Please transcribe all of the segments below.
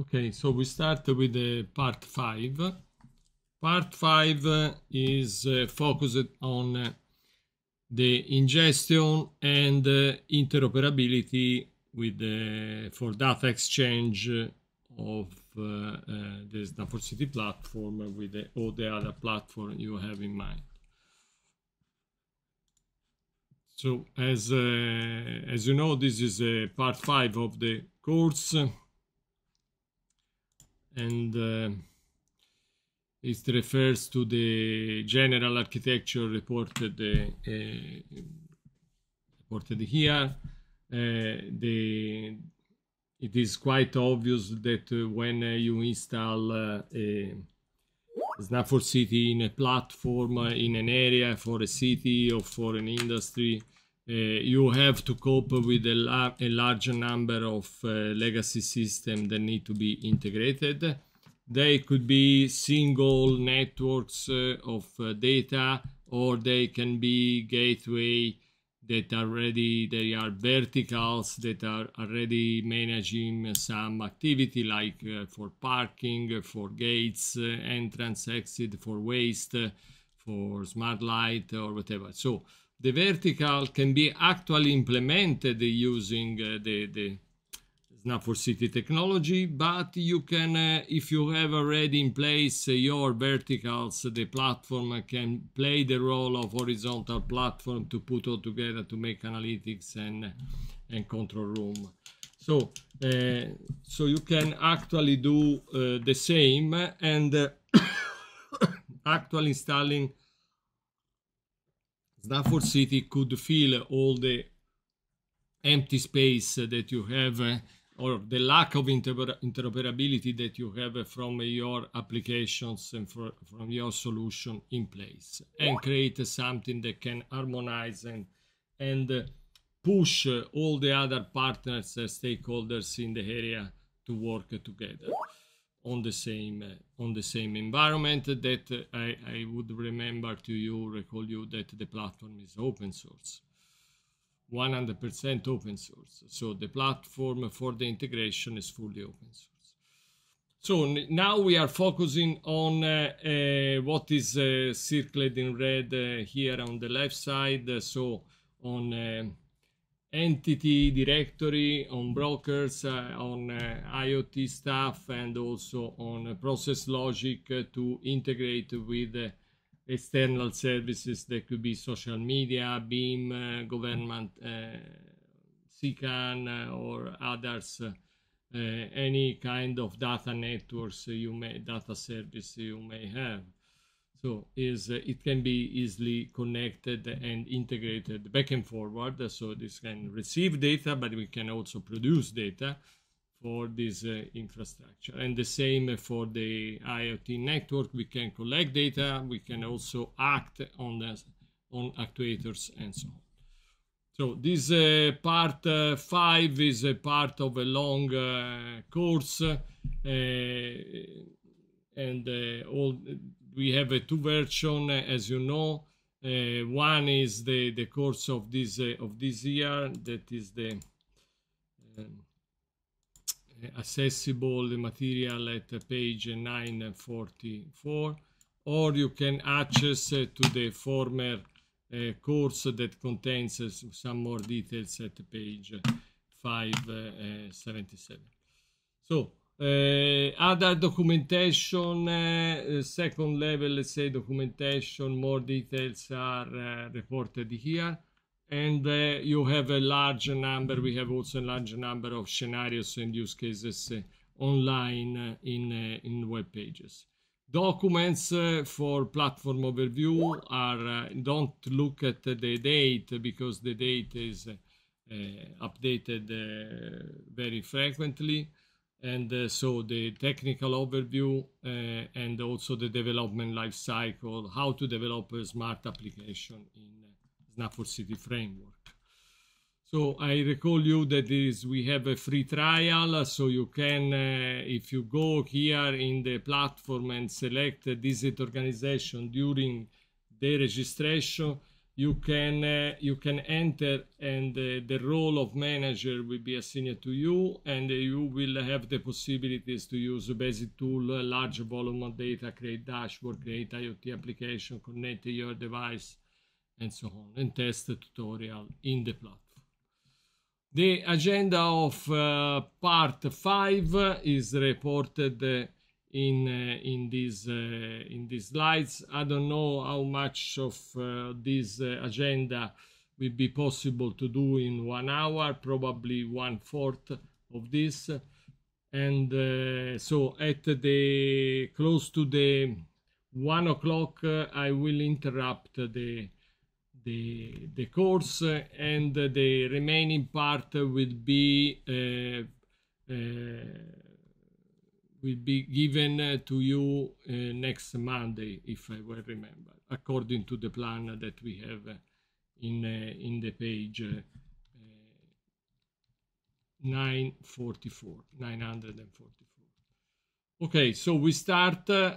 Okay, so we start with the uh, part 5. Part 5 is uh, focused on uh, the ingestion and interoperability with the, for data exchange of uh, uh, the Stanford City platform with the, all the other platform you have in mind. So as, uh, as you know, this is a part five of the course and uh, it refers to the general architecture reported uh, uh reported here. Uh, the it is quite obvious that uh, when you install a Snap 4 City in a platform in an area for a city or for an industry, uh, you have to cope with a, lar a large number of uh, legacy systems that need to be integrated. They could be single networks uh, of data, or they can be gateway that ready. they are verticals that are already managing some activity like uh, for parking for gates uh, entrance exit for waste uh, for smart light or whatever so the vertical can be actually implemented using uh, the, the Snap for City technology, but you can, uh, if you have already in place uh, your verticals, the platform can play the role of horizontal platform to put all together to make analytics and, and control room. So, uh, so you can actually do uh, the same and uh, actually installing Stafford City could fill all the empty space that you have uh, or the lack of interoperability that you have from your applications and for, from your solution in place and create something that can harmonize and, and push all the other partners and stakeholders in the area to work together on the same uh, on the same environment that I, I would remember to you recall you that the platform is open source 100% open source so the platform for the integration is fully open source so now we are focusing on uh, uh, what is uh, circled in red uh, here on the left side so on uh, entity directory on brokers uh, on uh, IoT stuff and also on uh, process logic uh, to integrate with uh, external services that could be social media, Beam, uh, government, SICAN or others, any kind of data networks you may, data service you may have. So is uh, it can be easily connected and integrated back and forward. So this can receive data, but we can also produce data for this uh, infrastructure. And the same for the IoT network. We can collect data. We can also act on the, on actuators and so on. So this uh, part uh, five is a part of a long uh, course, uh, and uh, all we have a two version, uh, as you know. Uh, one is the the course of this uh, of this year that is the um, uh, accessible material at page 944 or you can access uh, to the former uh, course that contains some more details at page 577 so uh, other documentation, uh, second level, let's say documentation, more details are reported here. And you have a large number, we have also a large number of scenarios and use cases online in, in web pages. Documents for platform overview are, don't look at the date because the date is uh, updated uh, very frequently and uh, so the technical overview uh, and also the development life cycle, how to develop a smart application in Snap for City framework. So I recall you that is we have a free trial, so you can, uh, if you go here in the platform and select this organization during the registration, you can uh, you can enter and uh, the role of manager will be assigned to you and uh, you will have the possibilities to use a basic tool uh, large volume of data create dashboard create iot application connect to your device and so on and test the tutorial in the platform the agenda of uh, part 5 is reported uh, in uh, in these uh, in these slides. I don't know how much of uh, this uh, agenda will be possible to do in one hour, probably one fourth of this. And uh, so at the close to the one o'clock, uh, I will interrupt the the the course, and the remaining part will be will be given uh, to you uh, next Monday, if I well remember, according to the plan that we have uh, in, in the page 944, 944. Okay, so we start uh,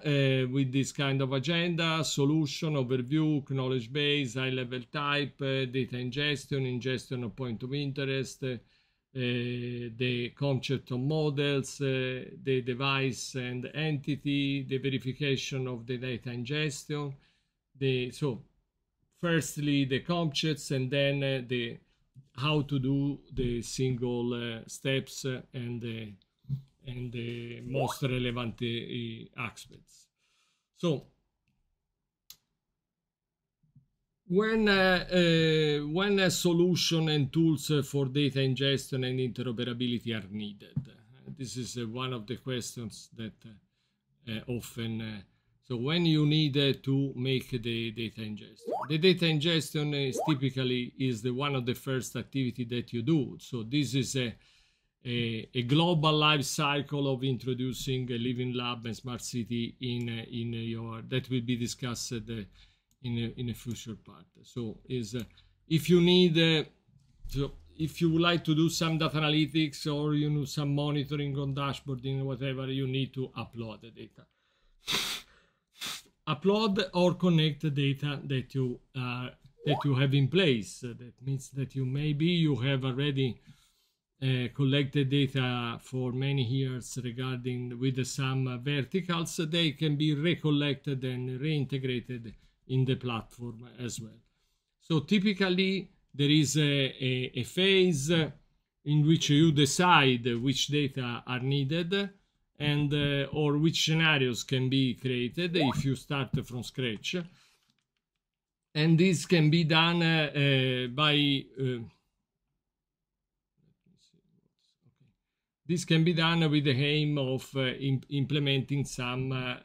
with this kind of agenda, solution, overview, knowledge base, high-level type, uh, data ingestion, ingestion of point of interest, uh, Eh, the concept of models, eh, the device and entity, the verification of the data ingestion. The, so firstly the concepts and then uh, the how to do the single uh, steps and the and the most relevant uh, aspects so when uh, uh, when a solution and tools for data ingestion and interoperability are needed this is uh, one of the questions that uh, uh, often uh, so when you need to make the data ingestion the data ingestion is typically is the one of the first activity that you do so this is a a, a global life cycle of introducing a living lab and smart city in in your that will be discussed in a, in a future part. So is uh, if you need, uh, to, if you would like to do some data analytics or you know some monitoring on dashboarding, whatever, you need to upload the data. upload or connect the data that you uh, that you have in place. That means that you maybe you have already uh, collected data for many years regarding with some verticals. They can be recollected and reintegrated in the platform as well. So typically there is a, a, a phase in which you decide which data are needed and uh, or which scenarios can be created if you start from scratch. And this can be done uh, uh, by this can be done with the aim of uh, imp implementing some uh,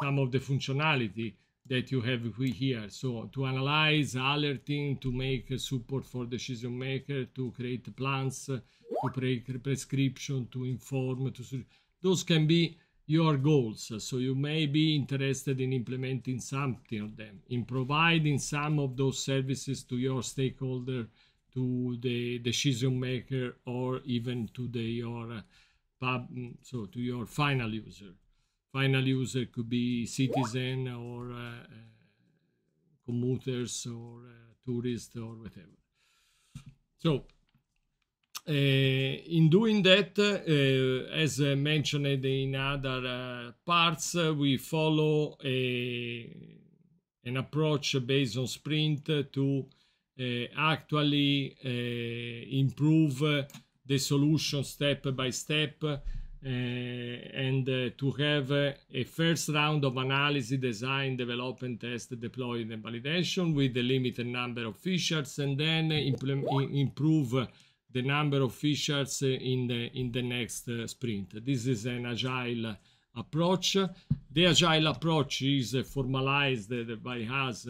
some of the functionality that you have here. So to analyze alerting, to make support for decision maker, to create plans, uh, to create prescription, to inform, to those can be your goals. So you may be interested in implementing something of them, in providing some of those services to your stakeholder, to the decision maker, or even to the your uh, pub, mm, so to your final user final user could be citizen or uh, uh commuters or uh, tourists or whatever. So uh, in doing that, uh, as uh, mentioned in other uh, parts, we follow a, an approach based on sprint to actually improve the solution step by step Eh, and eh, to have a first round of analysis, design, development, test, deploy, and validation with a limited number of fishers, and then improve the number of fishers in the, in the next eh, sprint. This is an agile approach. The agile approach is formalized by us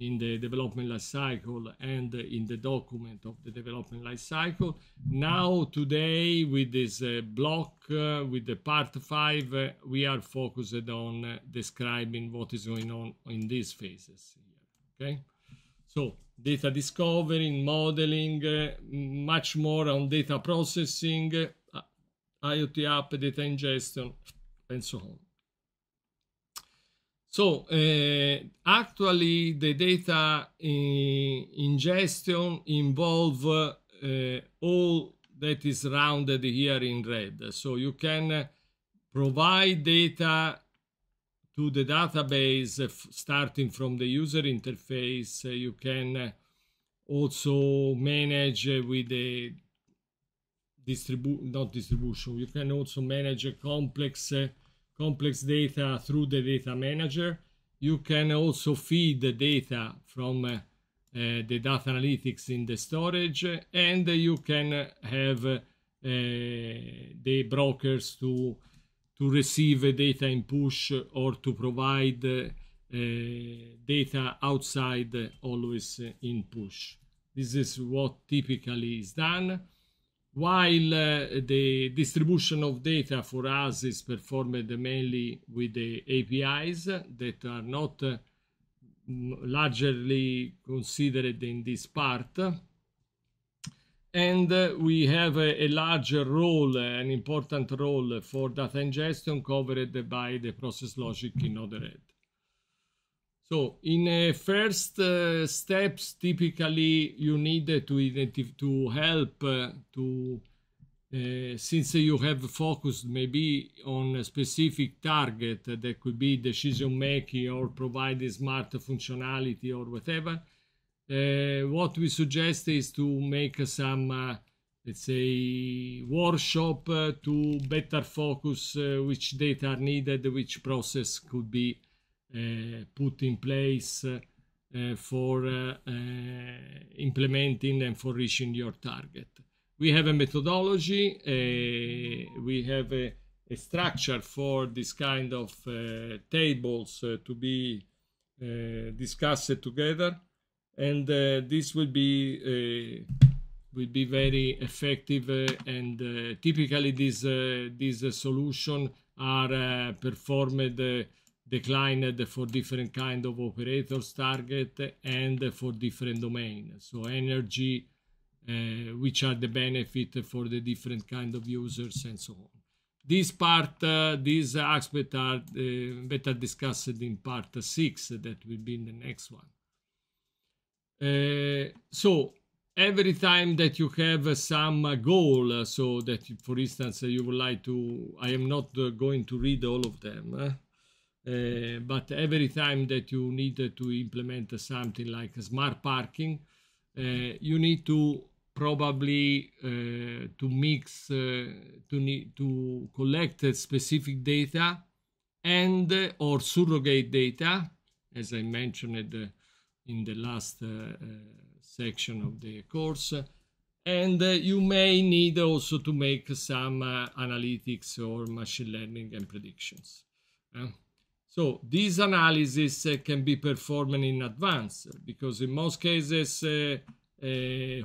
in the development life cycle and in the document of the development life cycle. Now, today, with this uh, block, uh, with the part five, uh, we are focused on describing what is going on in these phases. Here, okay, so data discovering, modeling, uh, much more on data processing, uh, IoT app, data ingestion, and so on. So uh, actually the data eh, ingestion involve uh, all that is rounded here in red. So you can provide data to the database starting from the user interface. You can also manage with the distribu not distribution. You can also manage a complex complex data through the data manager. You can also feed the data from uh, uh, the data analytics in the storage and you can have uh, the brokers to to receive data in push or to provide uh, data outside uh, always in push. This is what typically is done while uh, the distribution of data for us is performed mainly with the APIs that are not uh, largely considered in this part. And uh, we have a, a larger role, an important role for data ingestion covered by the process logic in other so in uh, first uh, steps, typically you need to to help uh, to uh, since you have focused maybe on a specific target uh, that could be decision making or providing smart functionality or whatever. Uh, what we suggest is to make some, let's say, workshop to better focus which data are needed, which process could be Eh, put in place eh, for eh, implementing and for reaching your target. We have a methodology, we have a, a, structure for this kind of tables to be discussed together and uh, this will be uh, will be very effective uh, and typically these these solution are performed declined for different kind of operators target and for different domain. So energy, uh, which are the benefit for the different kind of users and so on. This part, uh, these aspects are uh, better discussed in part six, that will be in the next one. Uh, so every time that you have some goal, so that, for instance, you would like to, I am not uh, going to read all of them, uh, but every time that you need to implement something like smart parking, eh, you need to probably eh, to mix to need to collect specific data and or surrogate data, as I mentioned in the last section of the course and uh, you may need also to make some uh, analytics or machine learning and predictions. Uh. So these analyses uh, can be performed in advance because in most cases, uh, uh,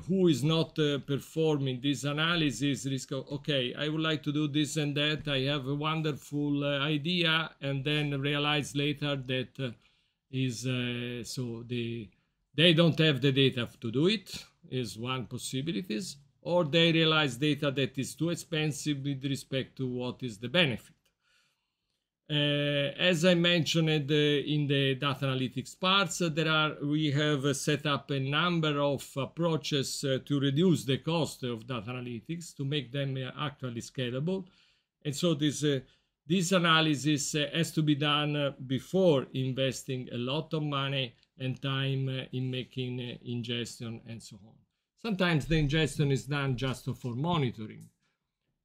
who is not uh, performing this analysis risk of, okay, I would like to do this and that. I have a wonderful uh, idea and then realize later that uh, is so the, they don't have the data to do it is one possibilities or they realize data that is too expensive with respect to what is the benefit. Uh, as I mentioned uh, in the data analytics parts, uh, there are we have set up a number of approaches to reduce the cost of data analytics to make them actually scalable. And so this this analysis has to be done before investing a lot of money and time in making ingestion and so on. Sometimes the ingestion is done just for monitoring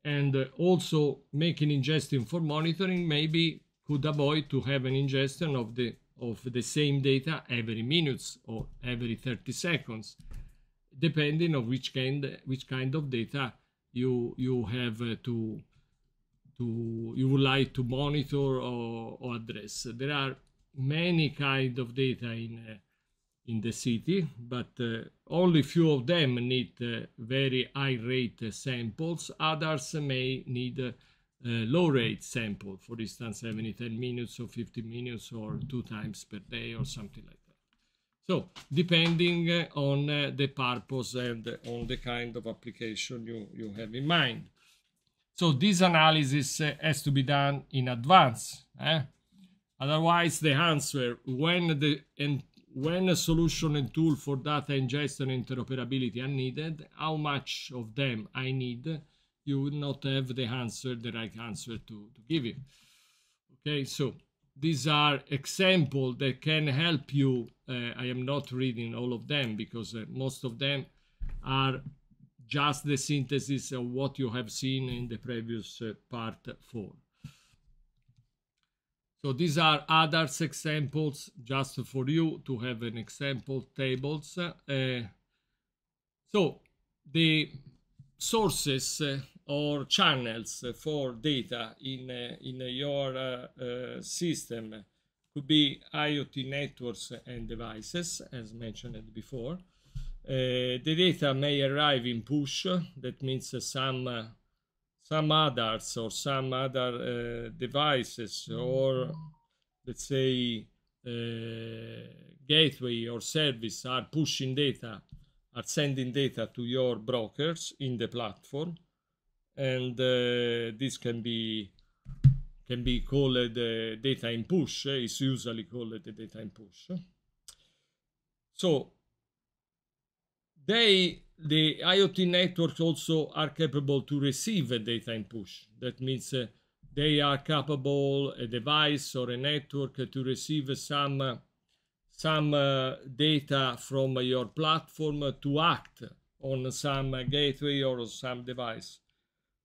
and uh, also make an ingestion for monitoring maybe could avoid to have an ingestion of the of the same data every minutes or every 30 seconds depending on which kind which kind of data you you have uh, to to you would like to monitor or, or address there are many kind of data in uh, in the city, but uh, only few of them need uh, very high rate uh, samples. Others may need uh, uh, low rate sample, for instance, every 10 minutes or 15 minutes or two times per day or something like that. So depending on the purpose and on the kind of application you, you have in mind. So this analysis has to be done in advance. Eh? Otherwise, the answer when the when a solution and tool for data ingestion interoperability are needed, how much of them I need, you will not have the answer, the right answer to, to give you. Okay, so these are examples that can help you. Uh, I am not reading all of them because uh, most of them are just the synthesis of what you have seen in the previous uh, part 4. So these are other examples just for you to have an example tables. Uh, so the sources uh, or channels for data in, uh, in your uh, system could be IoT networks and devices, as mentioned before. Uh, the data may arrive in push, that means uh, some uh, some others or some other uh, devices or let's say uh, gateway or service are pushing data are sending data to your brokers in the platform and uh, this can be can be called uh, data in push eh, It's usually called the data in push so they the IoT networks also are capable to receive a data push. That means uh, they are capable, a device or a network, uh, to receive some, uh, some uh, data from your platform to act on some gateway or some device.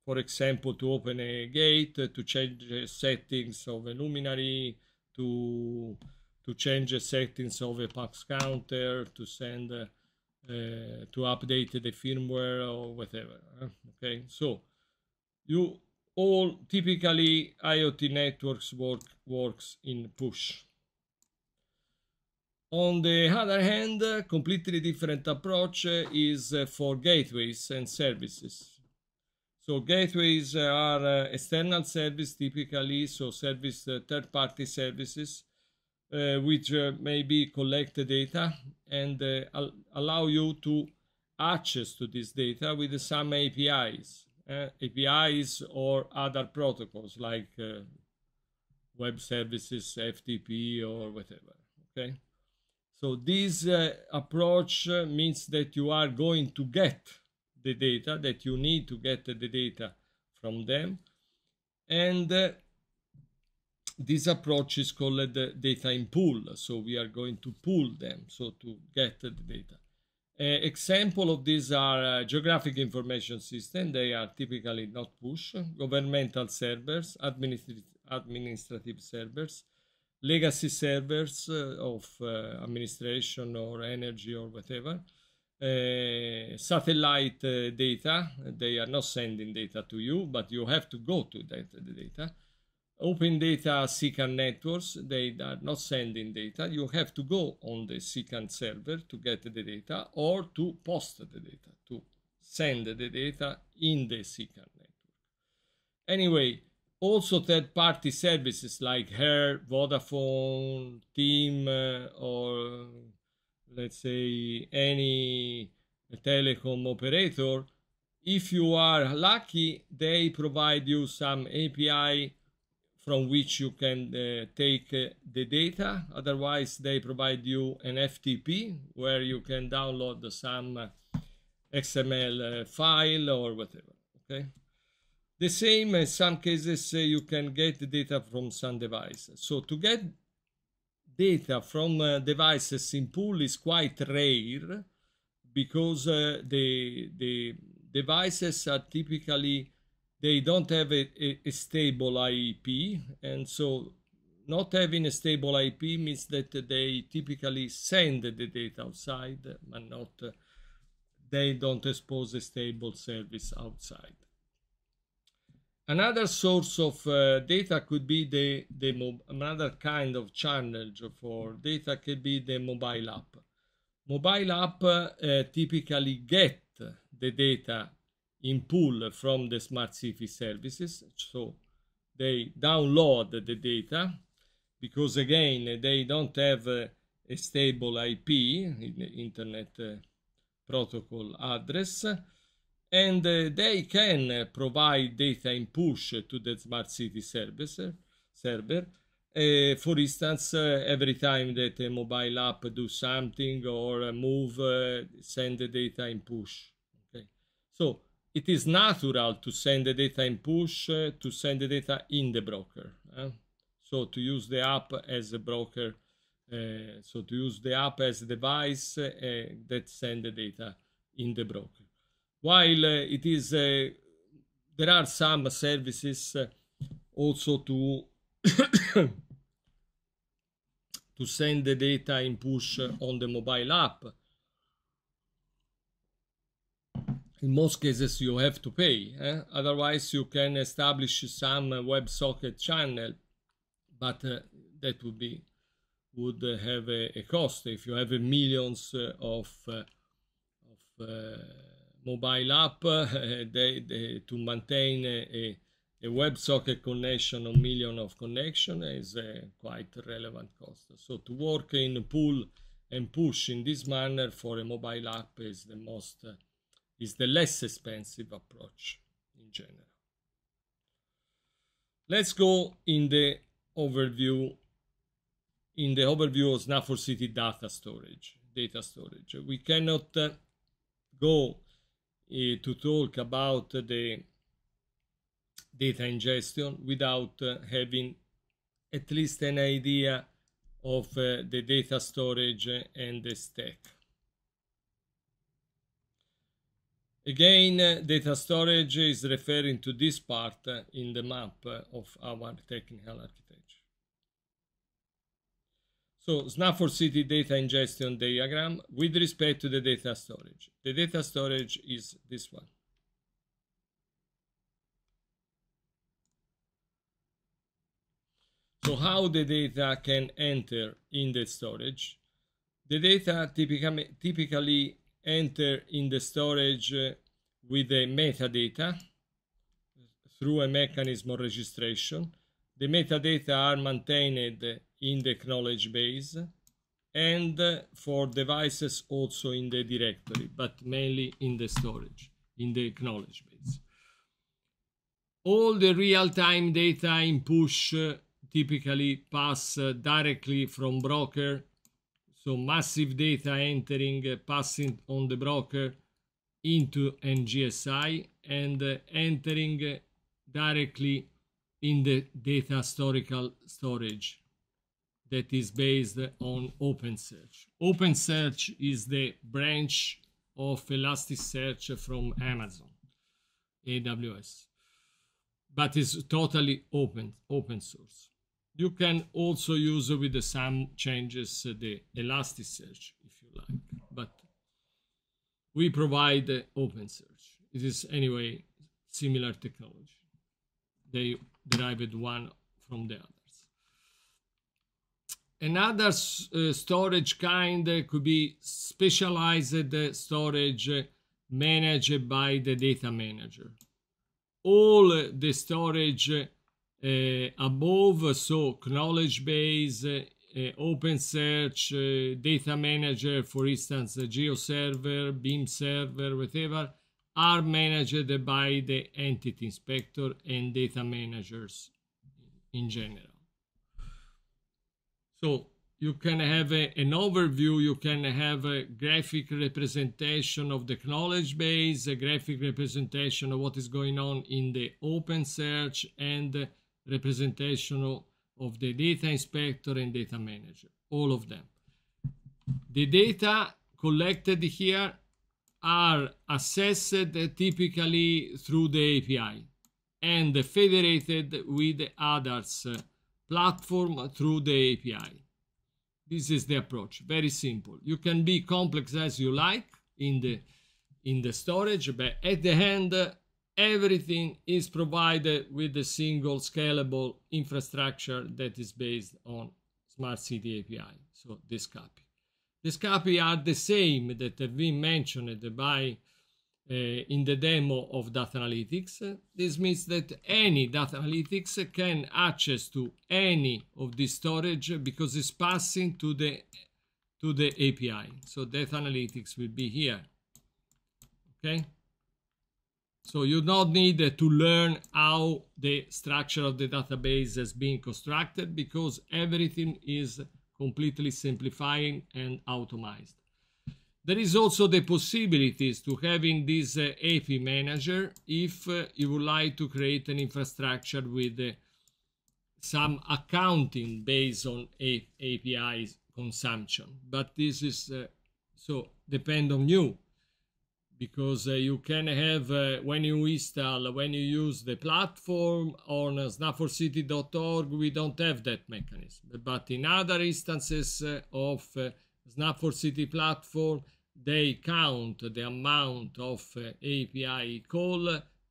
For example, to open a gate, uh, to change settings of a luminary, to, to change the settings of a PAX counter, to send uh, uh, to update the firmware or whatever. Okay, so you all typically IoT networks work works in push. On the other hand, a completely different approach uh, is uh, for gateways and services. So gateways are external service typically, so service third-party services uh, which uh, maybe collect the data and uh, allow you to access to this data with some APIs, APIs or other protocols like web services, FTP or whatever, okay? So this uh, approach means that you are going to get the data that you need to get the data from them. And uh, this approach is called data in pool. So we are going to pool them, so to get the data. Uh, example of these are uh, geographic information system. They are typically not push, governmental servers, administrative, administrative servers, legacy servers uh, of uh, administration or energy or whatever, uh, satellite uh, data. They are not sending data to you, but you have to go to that, the data open data secant networks they are not sending data you have to go on the secant server to get the data or to post the data to send the data in the secant network anyway also third party services like her vodafone team uh, or let's say any telecom operator if you are lucky they provide you some api from which you can uh, take uh, the data. Otherwise, they provide you an FTP where you can download some uh, XML file or whatever, okay? The same in some cases uh, you can get the data from some device. So to get data from uh, devices in pool is quite rare because uh, the, the devices are typically they don't have a, a, a stable IEP and so not having a stable IP means that they typically send the data outside and not uh, they don't expose a stable service outside. Another source of uh, data could be the, the another kind of channel for data could be the mobile app. Mobile app uh, typically get the data in pull from the smart city services. So they download the data because again, they don't have a, a stable IP, internet uh, protocol address, and uh, they can provide data in push to the smart city service server. Uh, for instance, uh, every time that a mobile app do something or move, uh, send the data in push. Okay, so it is natural to send the data in push, uh, to send the data in the broker. Eh? So to use the app as a broker, uh, so to use the app as a device uh, that send the data in the broker. While it is, there are some services also to to send the data in push on the mobile app. in most cases you have to pay. Eh? Otherwise, you can establish some WebSocket channel, but uh, that would be would have a, a, cost. If you have millions uh, of uh, of mobile app they, they, to maintain a, a WebSocket connection or million of connection is a quite relevant cost. So to work in pull and push in this manner for a mobile app is the most is the less expensive approach in general. Let's go in the overview in the overview of Snapper City data storage, data storage. We cannot uh, go uh, to talk about the data ingestion without uh, having at least an idea of uh, the data storage and the stack. Again, data storage is referring to this part in the map of our technical architecture. So Snap4 City data ingestion diagram with respect to the data storage. The data storage is this one. So how the data can enter in the storage? The data typically, typically enter in the storage uh, with the metadata through a mechanism of registration. The metadata are maintained in the knowledge base and uh, for devices also in the directory, but mainly in the storage, in the knowledge base. All the real-time data in push uh, typically pass directly from broker so massive data entering, uh, passing on the broker into NGSI and uh, entering uh, directly in the data historical storage that is based on OpenSearch. OpenSearch is the branch of Elasticsearch from Amazon, AWS, but it's totally open, open source you can also use with some changes uh, the Elasticsearch if you like, but we provide OpenSearch. It is anyway similar technology. They derived one from the others. Another uh, storage kind uh, could be specialized storage uh, managed by the data manager. All the storage Eh, above, so knowledge base, eh, open search, eh, data manager, for instance, GeoServer, Beam server, whatever, are managed by the entity inspector and data managers in general. So you can have a, an overview, you can have a graphic representation of the knowledge base, a graphic representation of what is going on in the open search and representation of the data inspector and data manager, all of them. The data collected here are assessed typically through the API and federated with others uh, platform through the API. This is the approach, very simple. You can be complex as you like in the in the storage, but at the end everything is provided with a single scalable infrastructure that is based on Smart City API, so this copy. These copy are the same that have been mentioned by uh, in the demo of data analytics. This means that any data analytics can access to any of the storage because it's passing to the to the API. So data analytics will be here. Okay. So you don't need uh, to learn how the structure of the database has been constructed because everything is completely simplifying and automized. There is also the possibilities to having this uh, API manager if uh, you would like to create an infrastructure with uh, some accounting based on a API consumption. But this is uh, so depend on you because uh, you can have, uh, when you install, when you use the platform on uh, we don't have that mechanism. But in other instances uh, of uh, Snap City platform, they count the amount of API call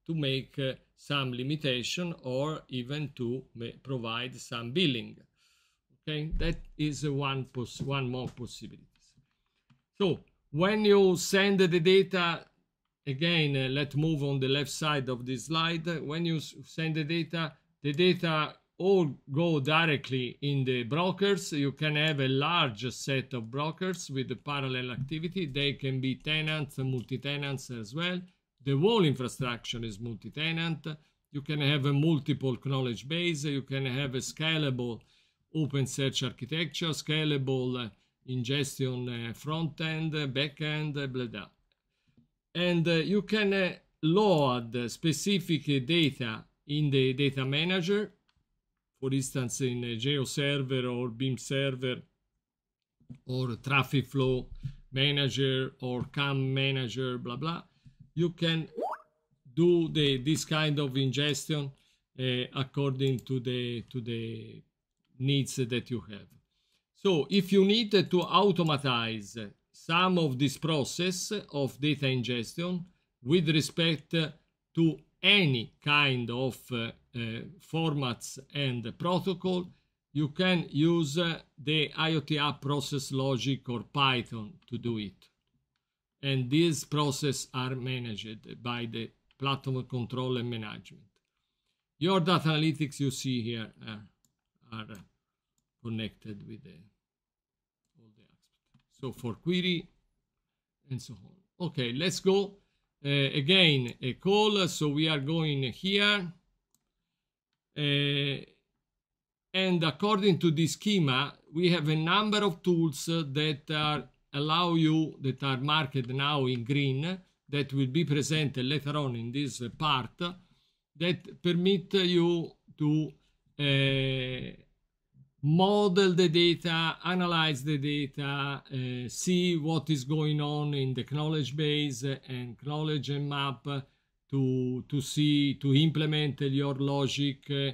to make some limitation or even to provide some billing. Okay, that is one, one more possibility. So when you send the data again uh, let's move on the left side of the slide when you send the data the data all go directly in the brokers you can have a large set of brokers with the parallel activity they can be tenants multi-tenants as well the whole infrastructure is multi-tenant you can have a multiple knowledge base you can have a scalable open search architecture scalable uh, ingestion uh, front end, back end, blah, blah. And uh, you can uh, load specific data in the data manager, for instance, in a Geo server or Beam server or traffic flow manager or CAM manager, blah, blah. You can do the, this kind of ingestion uh, according to the, to the needs that you have. So if you need to automatize some of this process of data ingestion with respect to any kind of uh, uh, formats and protocol, you can use uh, the IoT app process logic or Python to do it. And these processes are managed by the platform control and management. Your data analytics you see here uh, are connected with the so for query and so on okay let's go uh, again a call so we are going here uh, and according to this schema we have a number of tools that are allow you that are marked now in green that will be presented later on in this part that permit you to uh, model the data, analyze the data, uh, see what is going on in the knowledge base and knowledge and map to, to see, to implement your logic, uh,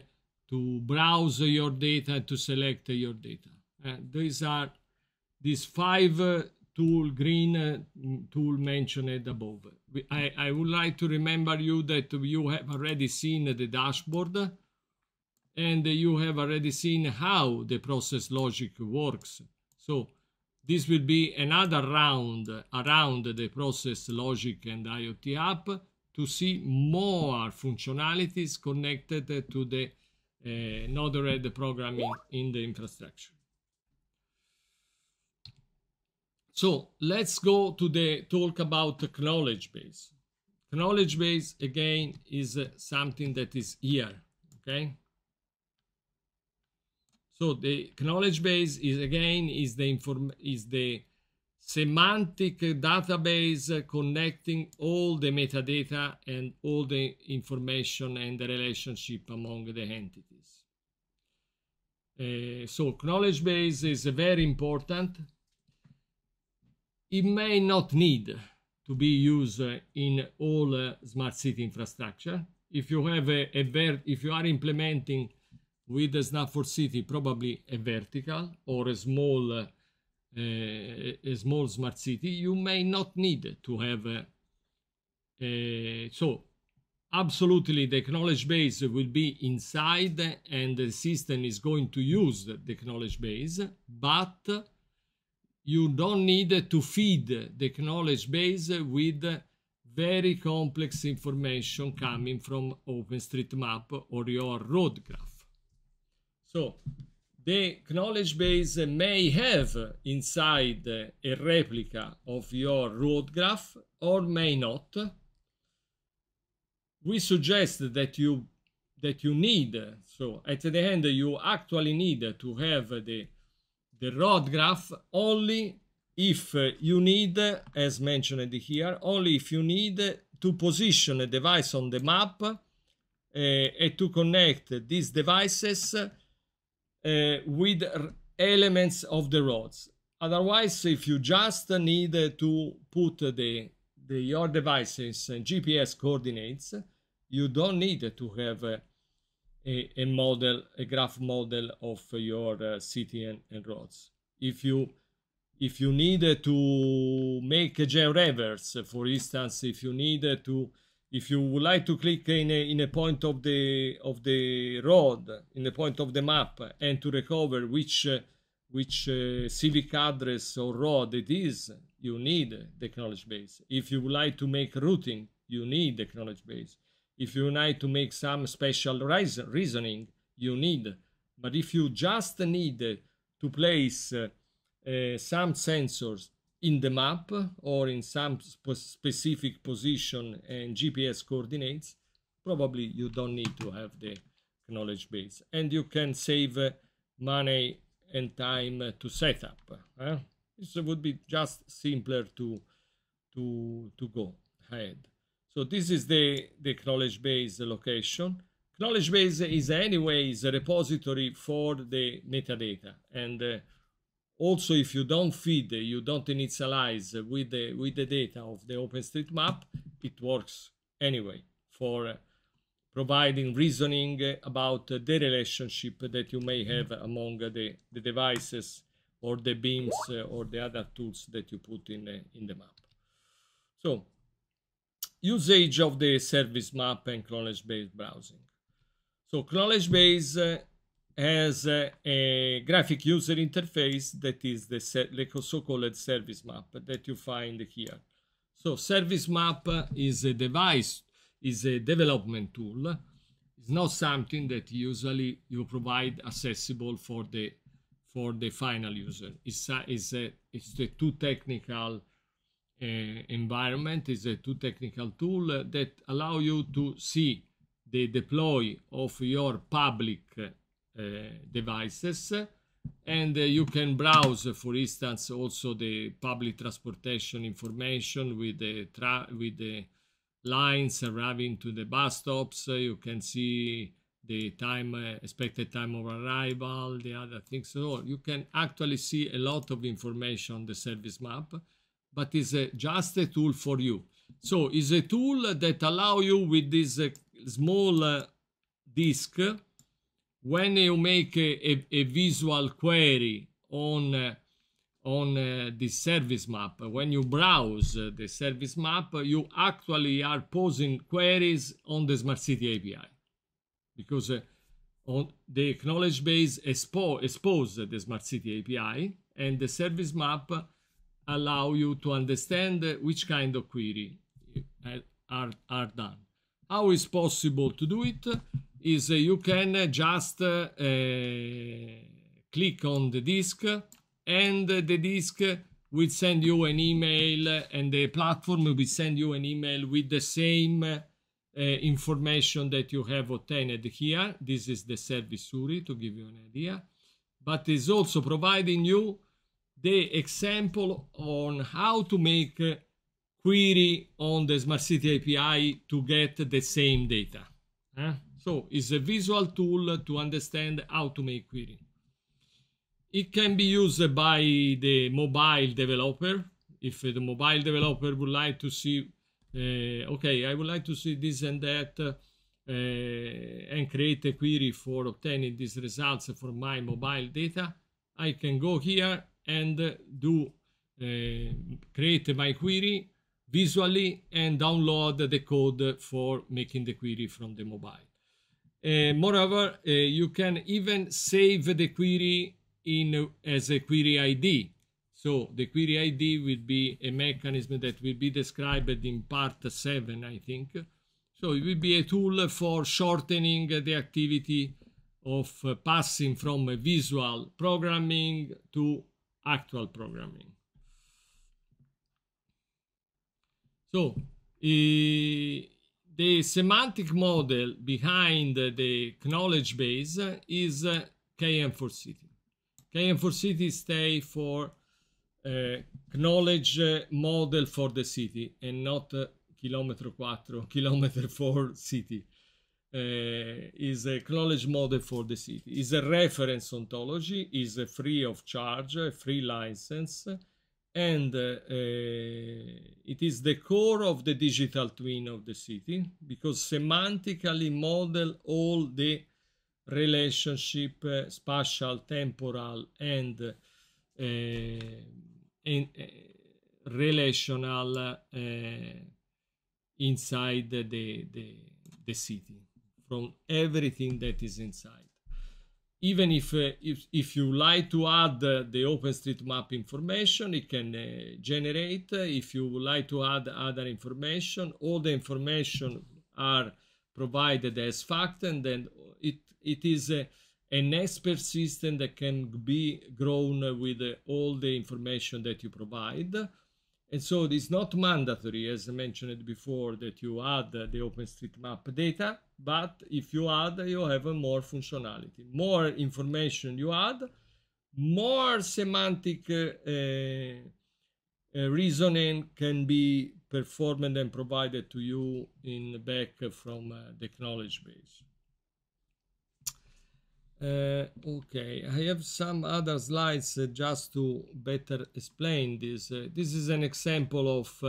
to browse your data, to select your data. And eh, these are these five uh, tool, green mm, tool mentioned above. I, I would like to remember you that you have already seen the dashboard and you have already seen how the process logic works. So this will be another round around the process logic and IoT app to see more functionalities connected to the uh, Node-RED programming in the infrastructure. So let's go to the talk about the knowledge base. Knowledge base, again, is uh, something that is here, okay? So the knowledge base is again is the inform is the semantic database connecting all the metadata and all the information and the relationship among the entities. Uh, so knowledge base is very important. It may not need to be used in all uh, smart city infrastructure. If you have a, a if you are implementing with a snap for city probably a vertical or a small uh, a small smart city you may not need to have a, uh, a, so absolutely the knowledge base will be inside and the system is going to use the knowledge base but you don't need to feed the knowledge base with very complex information coming from OpenStreetMap or your road graph so the knowledge base may have inside a replica of your road graph or may not. We suggest that you that you need, so at the end you actually need to have the, the road graph only if you need, as mentioned here, only if you need to position a device on the map uh, and to connect these devices uh, with elements of the rods. Otherwise, if you just need to put the, the your devices GPS coordinates, you don't need to have a, a model, a graph model of your uh, city and, and roads. If you if you need to make a georeverse, for instance, if you need to if you would like to click in a, in a point of the of the road in the point of the map and to recover which uh, which uh, civic address or road it is you need the knowledge base if you would like to make routing you need the knowledge base if you like to make some special reason, reasoning you need but if you just need to place uh, uh some sensors in the map or in some specific position and GPS coordinates, probably you don't need to have the knowledge base. And you can save uh, money and time to set up. Eh? would be just simpler to, to, to go ahead. So this is the, the knowledge base location. Knowledge base is anyways a repository for the metadata and uh, also, if you don't feed, you don't initialize with the, with the data of the OpenStreetMap, it works anyway for uh, providing reasoning about the relationship that you may have among the, the devices or the beams uh, or the other tools that you put in the, in the map. So, usage of the service map and knowledge-based browsing. So, knowledge based uh, has a, a, graphic user interface that is the so-called service map that you find here. So service map is a device, is a development tool. It's not something that usually you provide accessible for the for the final user. It's a, it's a, it's the too technical uh, environment. It's a too technical tool that allow you to see the deploy of your public uh, devices and uh, you can browse for instance also the public transportation information with the with the lines arriving to the bus stops uh, you can see the time uh, expected time of arrival the other things so you can actually see a lot of information on the service map but it's uh, just a tool for you so it's a tool that allow you with this uh, small disk when you make a, a, a visual query on uh, on uh, the service map when you browse uh, the service map you actually are posing queries on the smart city api because uh, on the knowledge base expo expose the smart city api and the service map allow you to understand which kind of query uh, are, are done how is possible to do it is uh, you can just uh, click on the disk and the disk will send you an email and the platform will send you an email with the same uh, information that you have obtained here. This is the service URI to give you an idea, but is also providing you the example on how to make query on the Smart City API to get the same data. Huh? Eh? So it's a visual tool to understand how to make query. It can be used by the mobile developer. If the mobile developer would like to see, uh, okay, I would like to see this and that, uh, and create a query for obtaining these results for my mobile data, I can go here and do uh, create my query visually and download the code for making the query from the mobile. Uh, moreover, uh, you can even save the query in as a query ID. So the query ID will be a mechanism that will be described in part 7, I think. So it will be a tool for shortening the activity of uh, passing from visual programming to actual programming. So, the semantic model behind the knowledge base is uh, KM4City. KM4City stay for uh, knowledge uh, model for the city and not uh, kilometer 4, kilometer 4 city. Uh, is a knowledge model for the city, is a reference ontology, is a free of charge, a free license, and uh, uh, it is the core of the digital twin of the city because semantically model all the relationship uh, spatial temporal and uh, uh, relational uh, inside the, the, the city from everything that is inside even if, uh, if, if you like to add uh, the OpenStreetMap information, it can uh, generate. If you would like to add other information, all the information are provided as fact, and then it, it is uh, an expert system that can be grown with uh, all the information that you provide. And so it is not mandatory, as I mentioned before, that you add the OpenStreetMap data but if you add you have more functionality more information you add more semantic uh, uh, uh, reasoning can be performed and provided to you in back from uh, the knowledge base. Uh, okay, I have some other slides uh, just to better explain this. this is an example of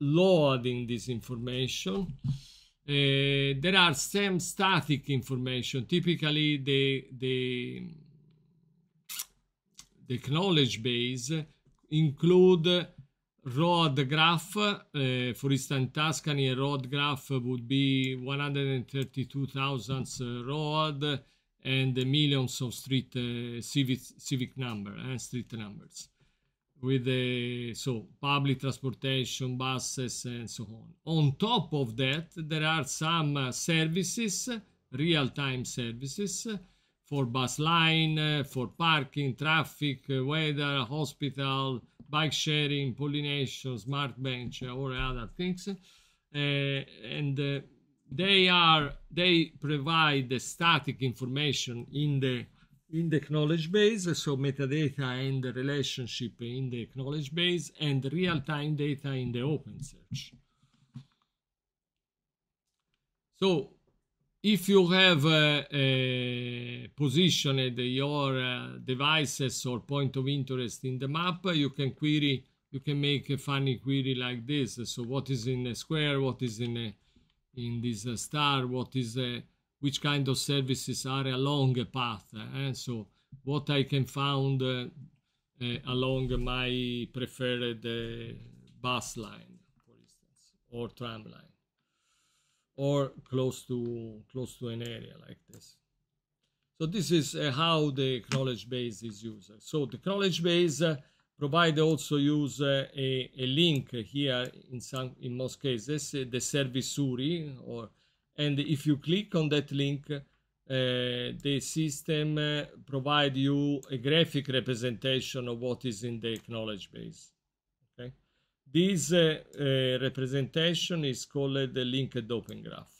loading this information. Uh, there are some static information. Typically, the, the, the knowledge base include road graph. Uh, for instance, Tuscany road graph would be 132,000 road and millions of street uh, civic, civic number and uh, street numbers with the so public transportation buses and so on on top of that there are some uh, services real-time services for bus line uh, for parking traffic uh, weather hospital bike sharing pollination smart bench or uh, other things and they are they provide the static information in the in the knowledge base, so metadata and the relationship in the knowledge base, and real-time data in the open search. So if you have uh, uh, positioned your uh, devices or point of interest in the map, you can query, you can make a funny query like this. So what is in a square, what is in a, in this uh, star, what is a, uh, which kind of services are along a path. And eh? so what I can find eh, eh, along my preferred bus line, for instance, or tram line, or close to, close to an area like this. So this is uh, how the knowledge base is used. So the knowledge base uh, provide also use uh, a, a, link here in some in most cases the service URI or and if you click on that link uh, the system uh, provide you a graphic representation of what is in the knowledge base. Okay, this uh, uh representation is called the linked open graph,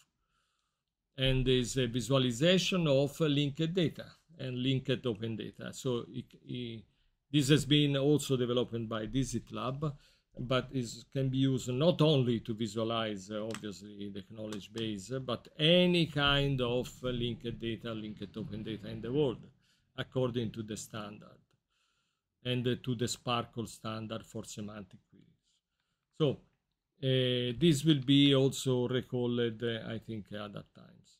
and is a visualization of linked data and linked open data. So it, it, this has been also developed by Dizit Lab but is can be used not only to visualize uh, obviously the knowledge base uh, but any kind of uh, linked data linked open data in the world according to the standard and uh, to the sparkle standard for semantic queries so uh, this will be also recalled uh, i think other times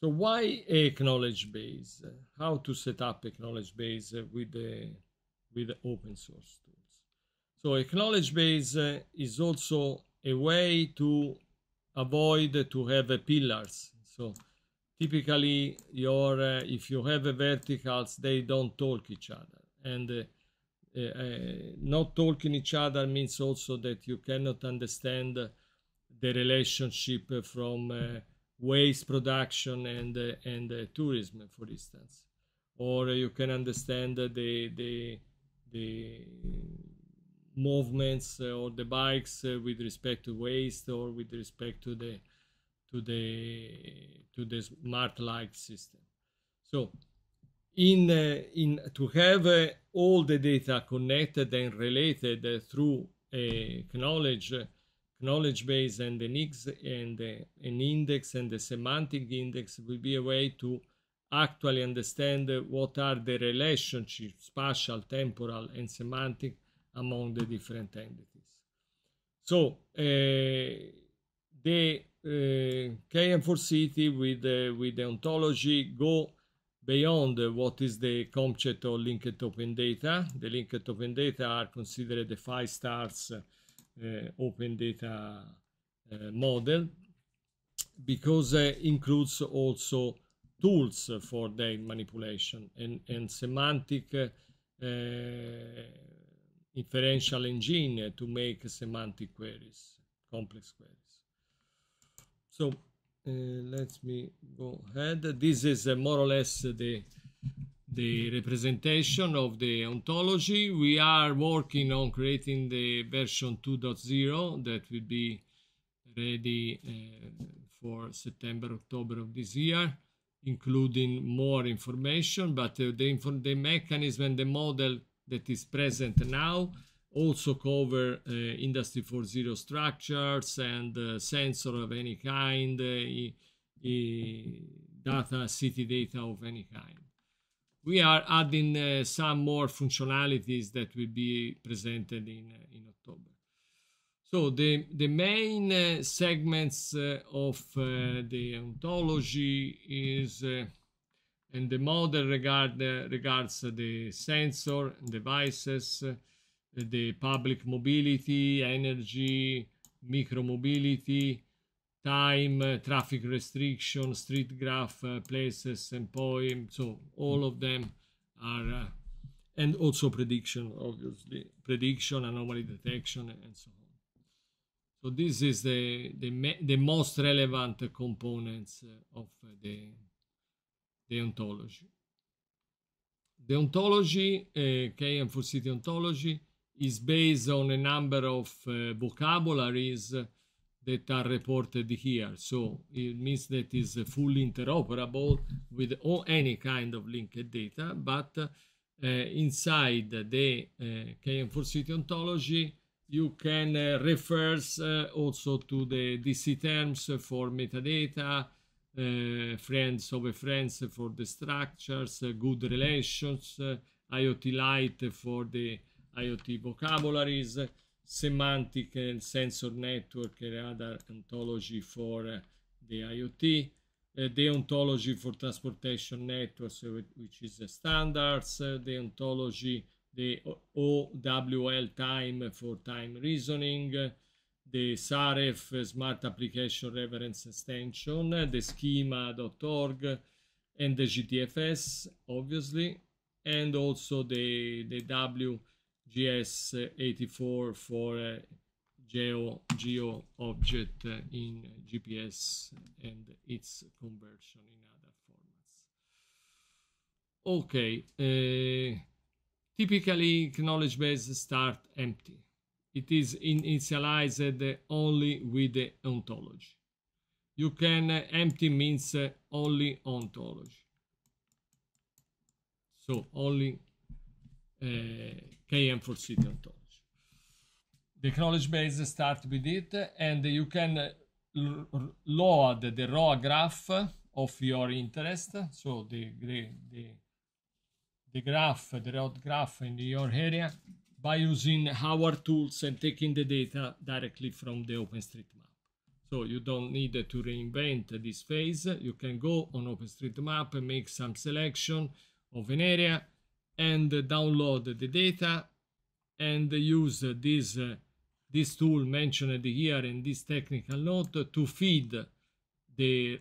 so why a knowledge base how to set up a knowledge base with the with open source so a knowledge base uh, is also a way to avoid to have uh, pillars. So typically your uh, if you have verticals, they don't talk each other. And uh, uh, not talking each other means also that you cannot understand the relationship from uh, waste production and and tourism, for instance, or you can understand the the the movements uh, or the bikes uh, with respect to waste or with respect to the to the to the smart light system. So in uh, in to have all the data connected and related through a knowledge knowledge base and an, index and an index and the semantic index will be a way to actually understand what are the relationships, spatial, temporal, and semantic among the different entities. So eh, the eh, KM4City with, uh, with the ontology go beyond what is the concept of linked open data. The linked open data are considered the five stars uh, open data uh, model because uh, includes also tools for data manipulation and, and semantic inferential engine to make semantic queries, complex queries. So uh, let me go ahead. This is uh, more or less the the representation of the ontology. We are working on creating the version 2.0 that will be ready uh, for September, October of this year, including more information, but uh, the, the mechanism and the model that is present now also cover uh, industry 4.0 structures and uh, sensor of any kind uh, e e data city data of any kind we are adding uh, some more functionalities that will be presented in uh, in october so the the main uh, segments of the ontology is and the model regard, regards the sensor, devices, the public mobility, energy, micromobility, time, traffic restriction, street graph, uh, places and poem. So all of them are, uh, and also prediction, obviously, prediction, anomaly detection, and so on. So this is the, the, the most relevant components uh, of the deontology. Deontology, okay, eh, and 4 c ontology, is based on a number of uh, vocabularies that are reported here. So it means that it is fully interoperable with all, any kind of linked data, but uh, inside the uh, KM4C ontology, you can uh, refer also to the DC terms for metadata, uh, friends of friends for the structures, uh, good relations, uh, IoT light for the IoT vocabularies, semantic and sensor network radar ontology for uh, the IoT, uh, the ontology for transportation networks, uh, which is the standards, the ontology, the OWL time for time reasoning, the SAREF Smart Application Reference Extension, the schema.org, and the GTFS, obviously, and also the, the WGS84 for uh, geo, geo object uh, in GPS and its conversion in other formats. Okay, uh, typically knowledge base start empty it is initialized only with the ontology. You can uh, empty means uh, only ontology. So only uh, KM4C ontology. The knowledge base starts with it and you can uh, load the raw graph of your interest. So the, the, the, the graph, the road graph in your area by using our tools and taking the data directly from the OpenStreetMap. So you don't need to reinvent this phase. You can go on OpenStreetMap and make some selection of an area and download the data and use this, uh, this tool mentioned here in this technical note to feed the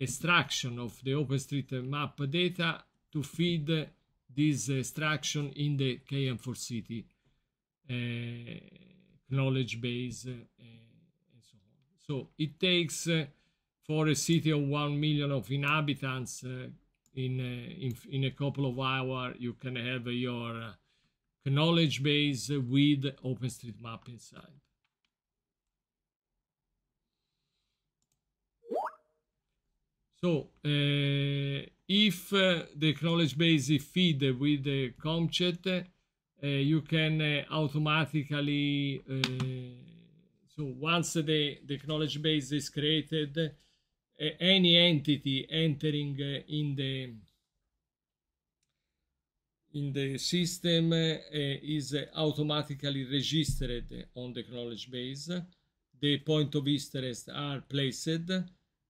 extraction of the OpenStreetMap data to feed this extraction in the KM4City uh, knowledge base uh, and so on. So it takes uh, for a city of 1 million of inhabitants in, in, in, a couple of hours, you can have your knowledge base with OpenStreetMap inside. So uh, if uh, the knowledge base is fed with the ComChat, uh, you can uh, automatically uh, so once the, the knowledge base is created any entity entering in the in the system uh, is automatically registered on the knowledge base. The point of interest are placed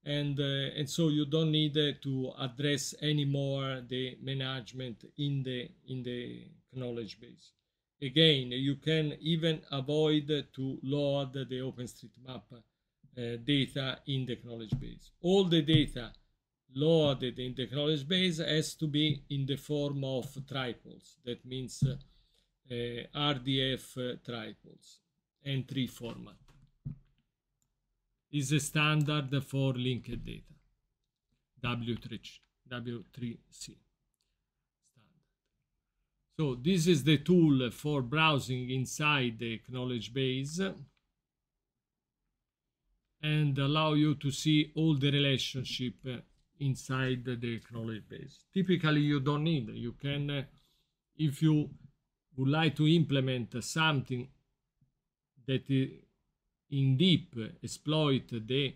and, uh, and so you don't need uh, to address anymore the management in the, in the knowledge base. Again, you can even avoid to load the OpenStreetMap uh, data in the knowledge base. All the data loaded in the knowledge base has to be in the form of triples. That means uh, uh, RDF uh, triples, entry format. Is a standard for linked data, W3C. So this is the tool for browsing inside the knowledge base and allow you to see all the relationship inside the knowledge base. Typically, you don't need, you can, if you would like to implement something that in deep exploit the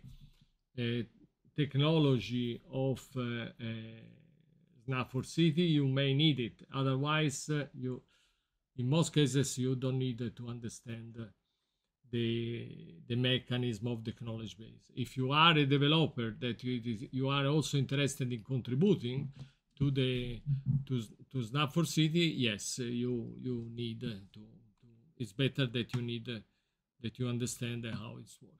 uh, technology of uh, uh, now for city you may need it otherwise uh, you in most cases you don't need uh, to understand uh, the the mechanism of the knowledge base if you are a developer that you, you are also interested in contributing to the to, to snap for city yes you you need uh, to, to, it's better that you need uh, that you understand uh, how it's working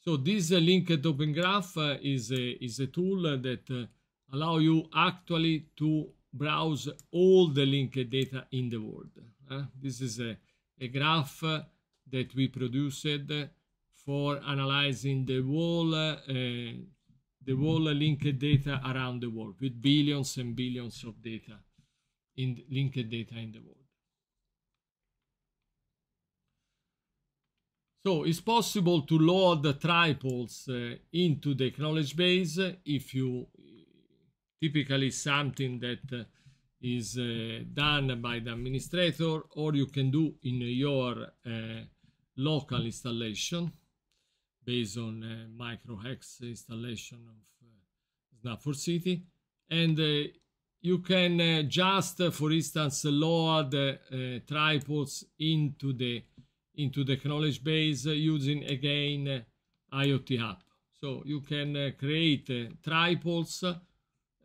so this linked open graph is a is a tool that allow you actually to browse all the linked data in the world. Uh, this is a, a graph eh, that we produced for analyzing the whole uh, the whole linked data around the world with billions and billions of data in linked data in the world. So it's possible to load the triples uh, into the knowledge base if you typically something that uh, is uh, done by the administrator or you can do in your uh, local installation based on uh, microhex installation of uh, snap 4 city and uh, you can just for instance load tripods into the into the knowledge base using again iot app so you can create tripods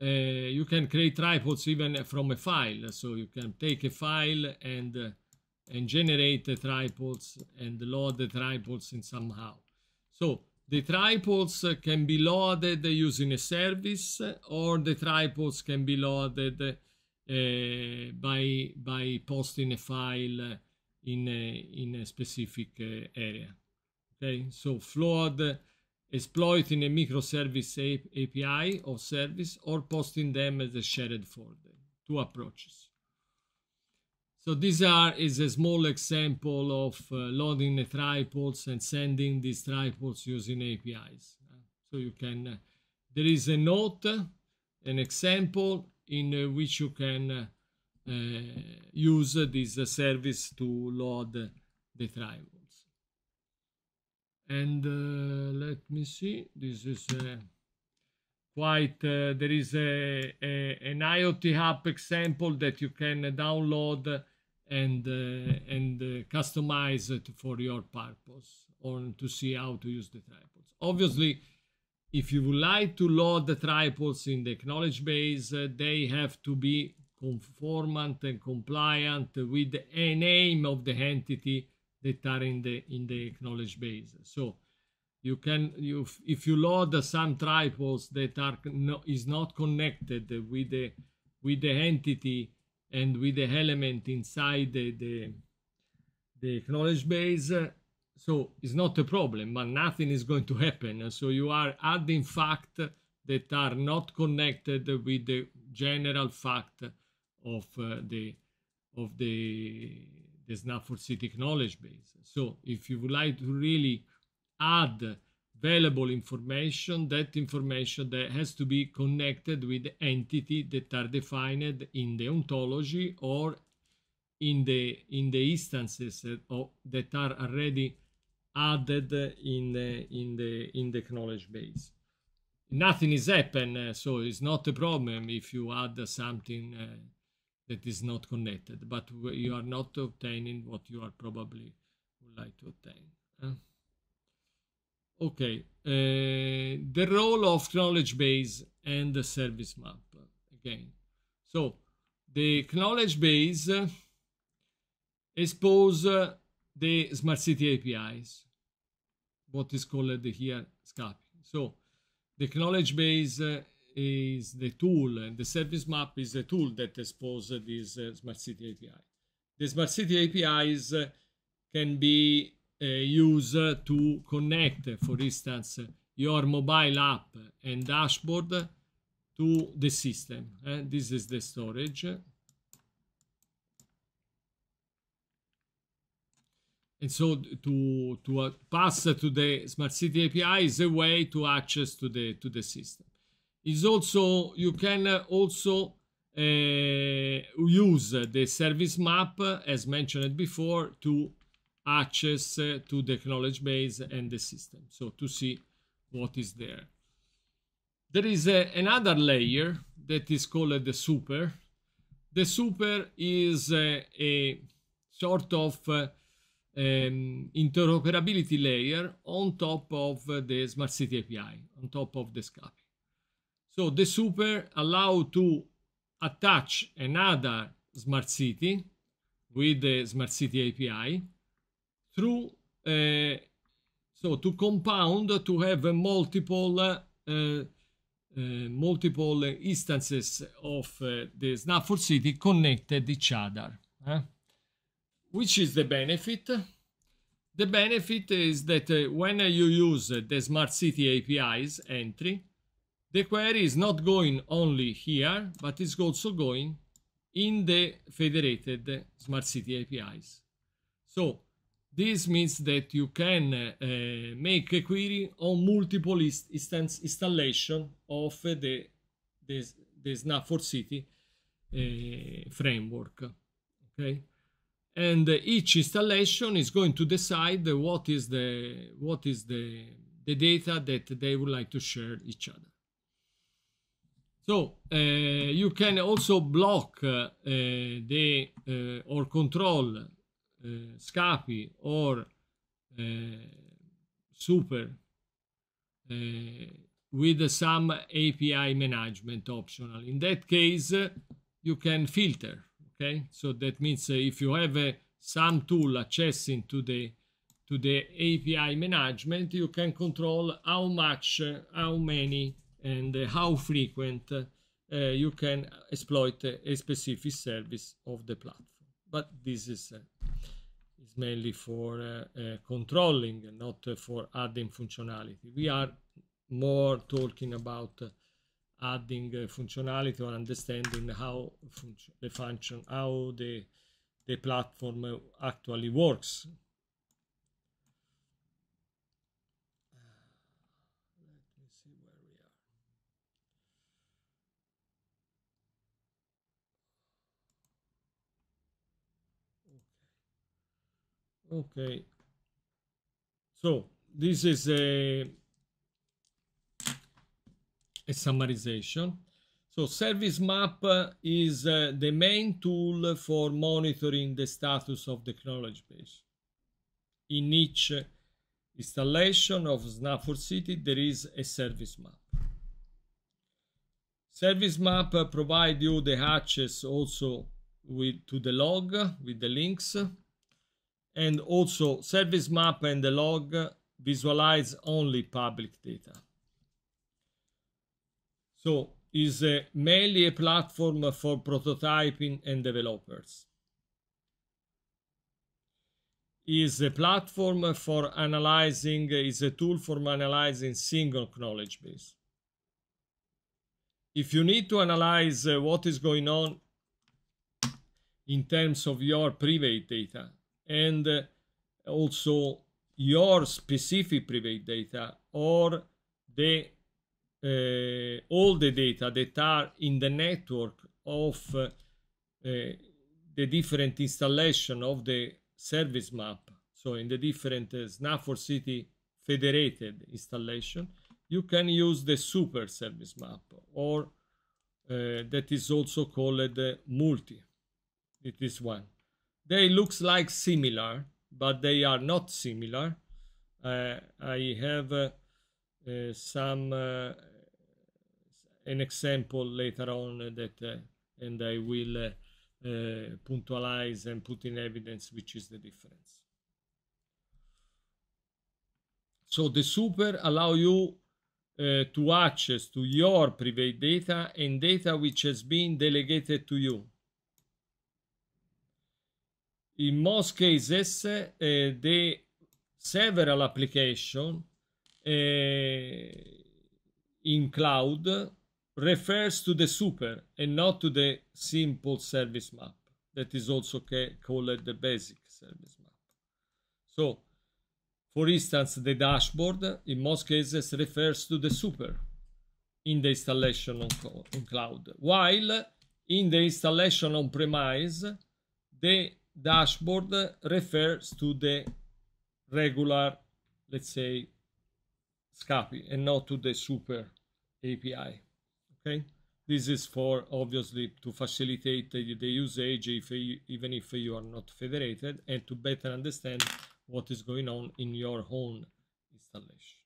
uh, you can create tripods even from a file so you can take a file and uh, and generate the tripods and load the tripods in somehow so the tripods uh, can be loaded using a service or the tripods can be loaded uh, by by posting a file in a, in a specific uh, area okay so flood uh, exploiting a microservice API of service or posting them as a shared folder. Two approaches. So these are is a small example of uh, loading the tripods and sending these triples using APIs. So you can, uh, there is a note, an example in uh, which you can uh, uh, use this service to load the tripod and uh, let me see this is uh, quite uh, there is a, a, an iot hub example that you can download and uh, and uh, customize it for your purpose or to see how to use the tripods obviously if you would like to load the tripods in the knowledge base uh, they have to be conformant and compliant with the name of the entity that are in the in the knowledge base. So you can you if you load some triples that are no, is not connected with the with the entity and with the element inside the the, the knowledge base. So it's not a problem, but nothing is going to happen. So you are adding fact that are not connected with the general fact of uh, the of the there's not forcitic knowledge base. So if you would like to really add valuable information, that information that has to be connected with the entity that are defined in the ontology or in the in the instances that are already added in the in the in the knowledge base. Nothing is happening. so it's not a problem if you add something uh, that is not connected, but you are not obtaining what you are probably would like to obtain. Eh? Okay, uh, the role of knowledge base and the service map again. So the knowledge base uh, expose uh, the smart city APIs, what is called here SCAPI. So the knowledge base is the tool, and the service map is the tool that exposes this uh, Smart City API. The Smart City APIs uh, can be uh, used to connect, for instance, your mobile app and dashboard to the system. And eh? this is the storage. And so to, to pass to the Smart City API is a way to access to the, to the system is also you can uh, also uh, use the service map as mentioned before to access uh, to the knowledge base and the system so to see what is there there is uh, another layer that is called the super the super is uh, a sort of um, interoperability layer on top of the smart city api on top of the scapi so the super allow to attach another smart city with the smart city API through uh, so to compound to have multiple uh, uh, multiple instances of uh, the snap for city connected each other eh? which is the benefit the benefit is that uh, when you use the smart city apis entry the query is not going only here, but it's also going in the federated smart city APIs. So this means that you can uh, make a query on multiple instance installation of uh, the, the, the Snap for City uh, framework. Okay. And each installation is going to decide what is the what is the the data that they would like to share each other. So uh, you can also block uh, the eh, or control Scapi or Super with some API management optional. In that case, you can filter. Okay, so that means if you have some tool accessing to the to the API management, you can control how much, uh, how many and uh, how frequent uh, you can exploit a specific service of the platform. But this is, uh, is mainly for controlling and not for adding functionality. We are more talking about adding uh, functionality or understanding how the function how the the platform uh, actually works okay so this is a a summarization so service map uh, is uh, the main tool for monitoring the status of the knowledge base in each installation of snap4 city there is a service map Service map provide you the hatches also with to the log with the links and also service map and the log visualize only public data. So is uh, mainly a platform for prototyping and developers. Is a platform for analyzing, is a tool for analyzing single knowledge base. If you need to analyze uh, what is going on in terms of your private data, and uh, also your specific private data or the uh, all the data that are in the network of uh, uh, the different installation of the service map so in the different uh, city federated installation you can use the super service map or uh, that is also called uh, multi it is one they looks like similar, but they are not similar. Uh, I have uh, uh, some uh, an example later on that uh, and I will uh, punctualize and put in evidence which is the difference. So the super allow you to access to your private data and data which has been delegated to you in most cases uh, the several application eh, in cloud refers to the super and not to the simple service map that is also called the basic service map. So, for instance, the dashboard in most cases refers to the super in the installation on, on cloud, while in the installation on premise, the dashboard refers to the regular, let's say, SCAPI and not to the super API. Okay, this is for obviously to facilitate the, usage if even if you are not federated and to better understand what is going on in your own installation.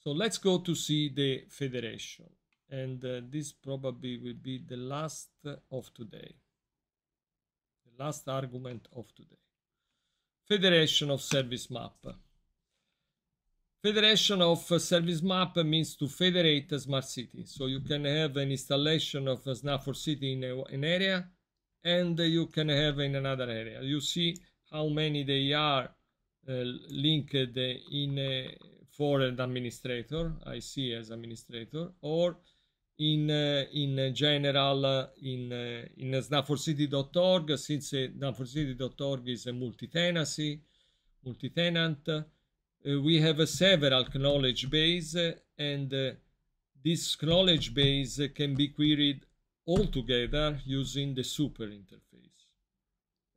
So let's go to see the federation and uh, this probably will be the last of today last argument of today. Federation of service map. Federation of service map means to federate a smart city. So you can have an installation of a SNAP for city in an area and you can have in another area. You see how many they are uh, linked in a uh, for administrator, I see as administrator, or in in general in in snaforcity.org since snaforcity.org is a multi-tenancy multi-tenant uh, we have several knowledge base and uh, this knowledge base can be queried all together using the super interface.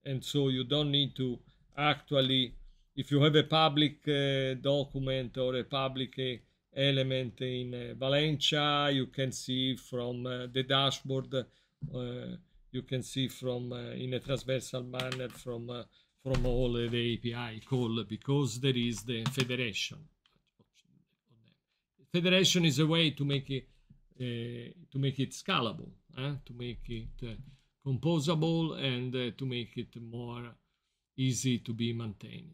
And so you don't need to actually, if you have a public uh, document or a public uh, element in eh, Valencia. You can see from eh, the dashboard. Eh, you can see from in a transversal manner from from all the API call because there is the federation. Federation is a way to make it uh, to make it scalable, to make it uh, composable, and uh, to make it more easy to be maintained.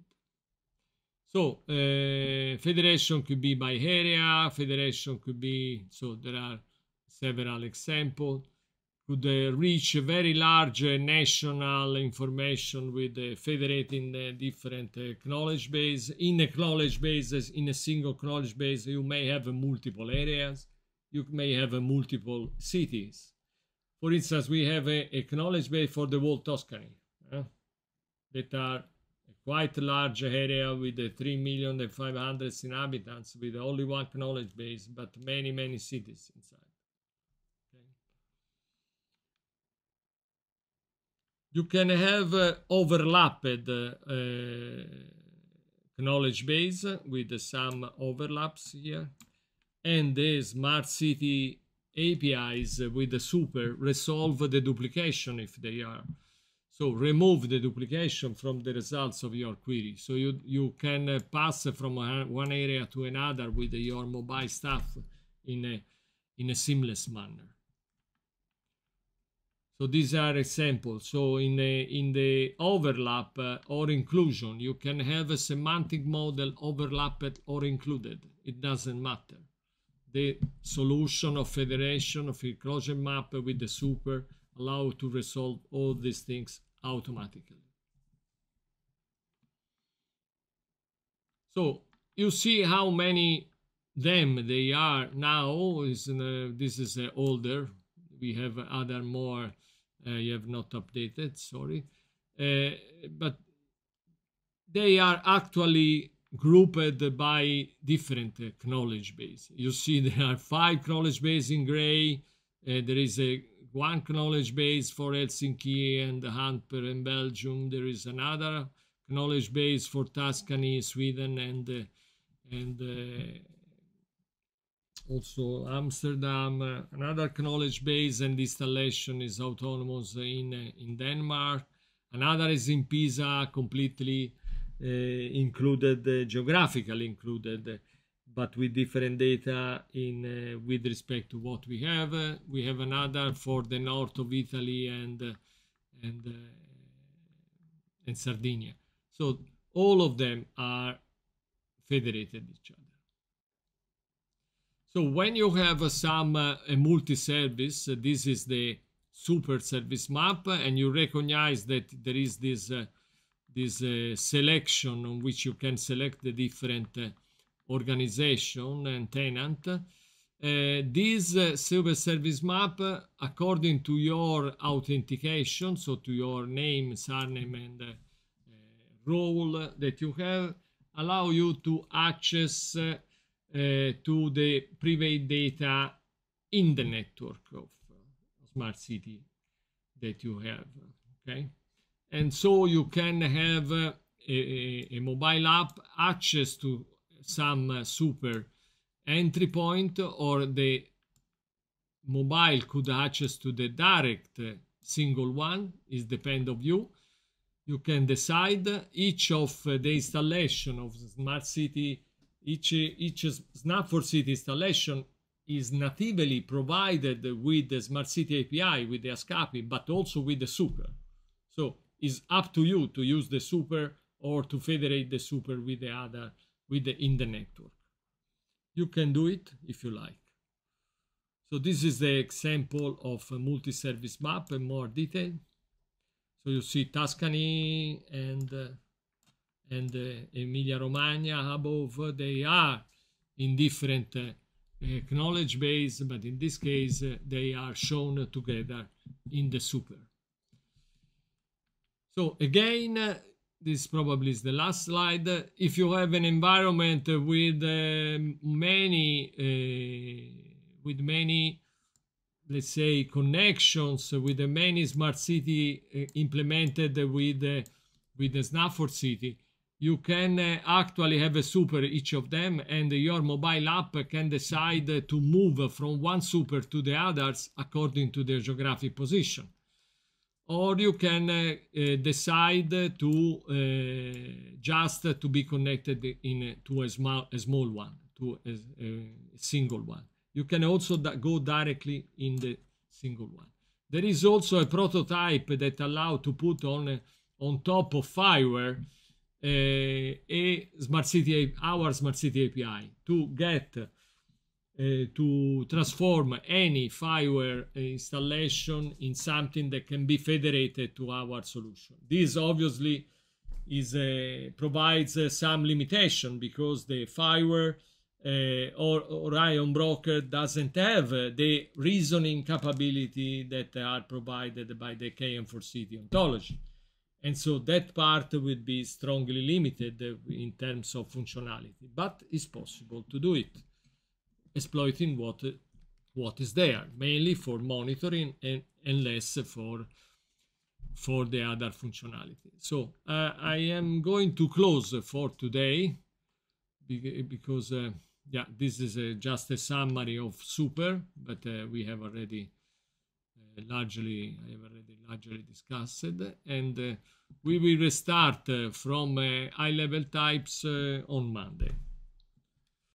So uh, federation could be by area, federation could be, so there are several examples, could uh, reach a very large uh, national information with eh, federating different knowledge base. In a knowledge bases, in a single knowledge base, you may have multiple areas, you may have multiple cities. For instance, we have a, a knowledge base for the whole Tuscany that are quite a large area with uh, 3 million and 500 inhabitants with only one knowledge base but many many cities inside okay. you can have uh, overlapped uh, uh knowledge base with some overlaps here and the smart city apis with the super resolve the duplication if they are so remove the duplication from the results of your query. So you, you can uh, pass from one area to another with your mobile stuff in a, in a seamless manner. So these are examples. So in the, in the overlap uh, or inclusion, you can have a semantic model overlapped or included. It doesn't matter. The solution of federation of inclusion map with the super allow to resolve all these things automatically. So you see how many them they are now is uh, this is uh, older we have other more uh, you have not updated sorry uh, but they are actually grouped by different uh, knowledge base you see there are five knowledge base in gray uh, there is a one knowledge base for Helsinki and Antwerp and Belgium. There is another knowledge base for Tuscany, Sweden, and uh, and uh, also Amsterdam. Uh, another knowledge base and installation is autonomous in uh, in Denmark. Another is in Pisa, completely uh, included uh, geographically included but with different data in uh, with respect to what we have. Uh, we have another for the north of Italy and uh, and uh, and Sardinia. So all of them are federated each other. So when you have some uh, a multi-service, uh, this is the super service map, and you recognize that there is this this selection on which you can select the different organization and tenant. Uh, this uh, service map, uh, according to your authentication, so to your name, surname, and uh, uh, role that you have, allow you to access uh, to the private data in the network of smart city that you have. Okay, and so you can have a, a mobile app access to some uh, super entry point or the mobile could access to the direct uh, single one is depend of you you can decide each of uh, the installation of smart city each each snap for city installation is natively provided with the smart city api with the ascapi but also with the super so it's up to you to use the super or to federate the super with the other with the in the network. You can do it if you like. So this is the example of a multi-service map in more detail. So you see Tuscany and uh, and uh, Emilia Romagna above. They are in different uh, knowledge base, but in this case uh, they are shown together in the super. So again uh, this probably is the last slide. If you have an environment with uh, many, uh, with many, let's say, connections with the many smart city uh, implemented with uh, with the Snaford city, you can uh, actually have a super each of them, and your mobile app can decide to move from one super to the others according to their geographic position or you can eh, eh, decide to eh, just to be connected in to a small, a small one, to a, a single one. You can also go directly in the single one. There is also a prototype that allow to put on on top of Fireware a smart city our smart city API to get uh, to transform any fireware installation in something that can be federated to our solution. This obviously is eh, provides eh, some limitation because the fireware or Orion broker doesn't have the reasoning capability that are provided by the KM4C ontology. And so that part would be strongly limited in terms of functionality, but it's possible to do it exploiting what what is there, mainly for monitoring and, and less for for the other functionality. So uh, I am going to close for today because uh, yeah, this is a, uh, just a summary of Super, but uh, we have already uh, largely I have already largely discussed, and uh, we will restart from high level types on Monday.